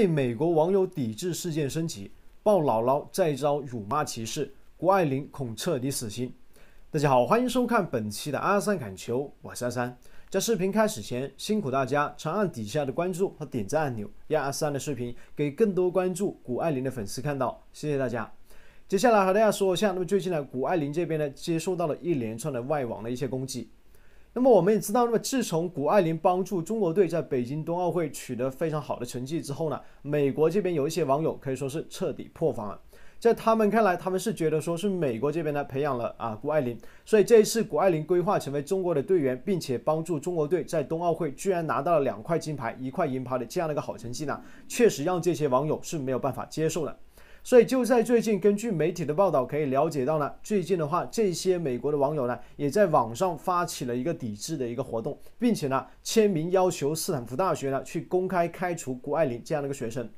被美国网友抵制事件升级，抱姥姥再遭辱骂歧视，谷爱凌恐彻底死心。大家好，欢迎收看本期的阿三侃球，我是阿三。在视频开始前，辛苦大家长按底下的关注和点赞按钮，让阿三的视频给更多关注谷爱凌的粉丝看到。谢谢大家。接下来和大家说一下，那么最近呢，谷爱凌这边呢，接受到了一连串的外网的一些攻击。那么我们也知道，那么自从谷爱凌帮助中国队在北京冬奥会取得非常好的成绩之后呢，美国这边有一些网友可以说是彻底破防了。在他们看来，他们是觉得说是美国这边呢培养了啊谷爱凌，所以这一次谷爱凌规划成为中国的队员，并且帮助中国队在冬奥会居然拿到了两块金牌、一块银牌的这样的一个好成绩呢，确实让这些网友是没有办法接受的。所以就在最近，根据媒体的报道可以了解到呢，最近的话，这些美国的网友呢，也在网上发起了一个抵制的一个活动，并且呢，签名要求斯坦福大学呢去公开开除谷爱凌这样的一个学生。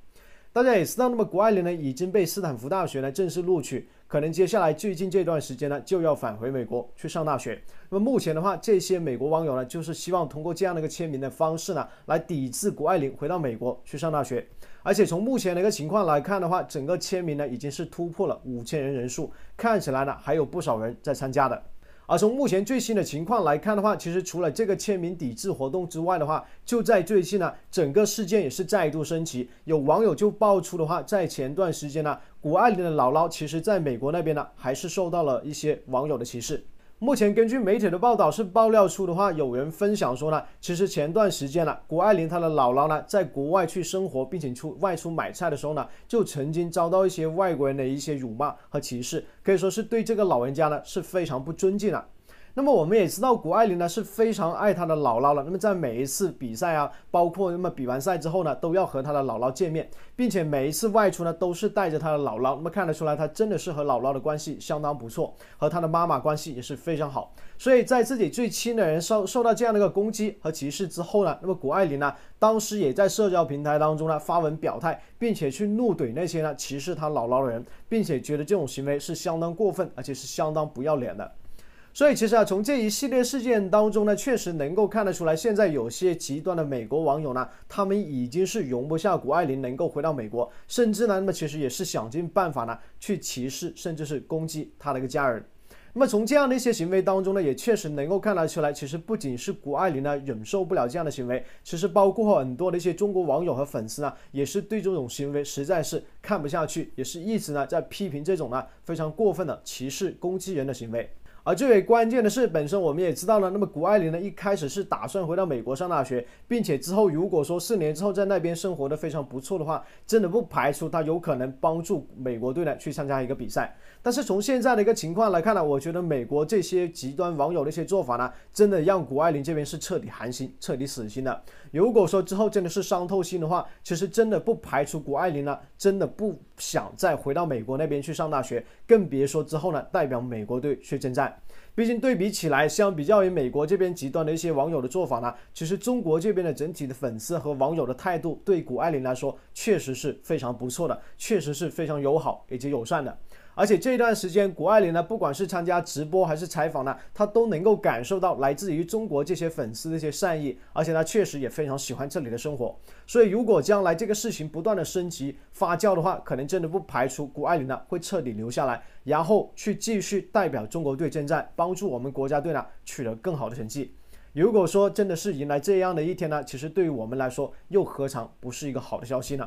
大家也知道，那么谷爱凌呢已经被斯坦福大学呢正式录取。可能接下来最近这段时间呢，就要返回美国去上大学。那么目前的话，这些美国网友呢，就是希望通过这样的一个签名的方式呢，来抵制谷爱凌回到美国去上大学。而且从目前的一个情况来看的话，整个签名呢，已经是突破了五千人人数，看起来呢，还有不少人在参加的。而从目前最新的情况来看的话，其实除了这个签名抵制活动之外的话，就在最近呢，整个事件也是再度升级。有网友就爆出的话，在前段时间呢，谷爱凌的姥姥其实在美国那边呢，还是受到了一些网友的歧视。目前根据媒体的报道是爆料出的话，有人分享说呢，其实前段时间呢，谷爱凌她的姥姥呢在国外去生活，并且出外出买菜的时候呢，就曾经遭到一些外国人的一些辱骂和歧视，可以说是对这个老人家呢是非常不尊敬的。那么我们也知道谷爱凌呢是非常爱她的姥姥了。那么在每一次比赛啊，包括那么比完赛之后呢，都要和她的姥姥见面，并且每一次外出呢都是带着她的姥姥。那么看得出来，她真的是和姥姥的关系相当不错，和她的妈妈关系也是非常好。所以在自己最亲的人受受到这样的一个攻击和歧视之后呢，那么谷爱凌呢当时也在社交平台当中呢发文表态，并且去怒怼那些呢歧视她姥姥的人，并且觉得这种行为是相当过分，而且是相当不要脸的。所以其实啊，从这一系列事件当中呢，确实能够看得出来，现在有些极端的美国网友呢，他们已经是容不下谷爱凌能够回到美国，甚至呢，那么其实也是想尽办法呢去歧视，甚至是攻击他的一个家人。那么从这样的一些行为当中呢，也确实能够看得出来，其实不仅是谷爱凌呢忍受不了这样的行为，其实包括很多的一些中国网友和粉丝呢，也是对这种行为实在是看不下去，也是一直呢在批评这种呢非常过分的歧视、攻击人的行为。而最为关键的是，本身我们也知道呢。那么谷爱凌呢，一开始是打算回到美国上大学，并且之后如果说四年之后在那边生活的非常不错的话，真的不排除她有可能帮助美国队呢去参加一个比赛。但是从现在的一个情况来看呢，我觉得美国这些极端网友的一些做法呢，真的让谷爱凌这边是彻底寒心、彻底死心了。如果说之后真的是伤透心的话，其实真的不排除谷爱凌呢真的不想再回到美国那边去上大学，更别说之后呢代表美国队去征战。毕竟对比起来，相比较于美国这边极端的一些网友的做法呢，其实中国这边的整体的粉丝和网友的态度，对谷爱凌来说确实是非常不错的，确实是非常友好以及友善的。而且这段时间，谷爱凌呢，不管是参加直播还是采访呢，她都能够感受到来自于中国这些粉丝的一些善意，而且她确实也非常喜欢这里的生活。所以，如果将来这个事情不断的升级发酵的话，可能真的不排除谷爱凌呢会彻底留下来，然后去继续代表中国队征战，帮助我们国家队呢取得更好的成绩。如果说真的是迎来这样的一天呢，其实对于我们来说，又何尝不是一个好的消息呢？